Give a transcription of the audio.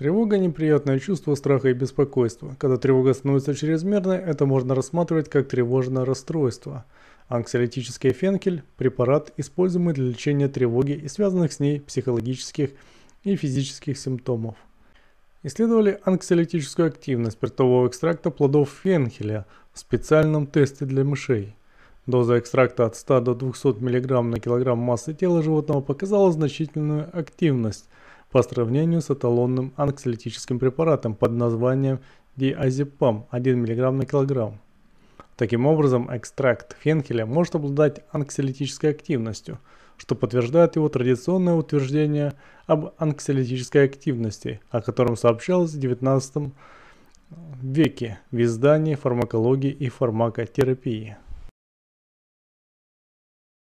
Тревога – неприятное чувство страха и беспокойства. Когда тревога становится чрезмерной, это можно рассматривать как тревожное расстройство. Анксиолитический фенкель – препарат, используемый для лечения тревоги и связанных с ней психологических и физических симптомов. Исследовали анксиолитическую активность спиртового экстракта плодов фенхеля в специальном тесте для мышей. Доза экстракта от 100 до 200 мг на килограмм массы тела животного показала значительную активность – по сравнению с эталонным анксиолитическим препаратом под названием диазепам 1 мг на килограмм. Таким образом, экстракт фенхеля может обладать анксиолитической активностью, что подтверждает его традиционное утверждение об анксиолитической активности, о котором сообщалось в XIX веке в издании фармакологии и фармакотерапии.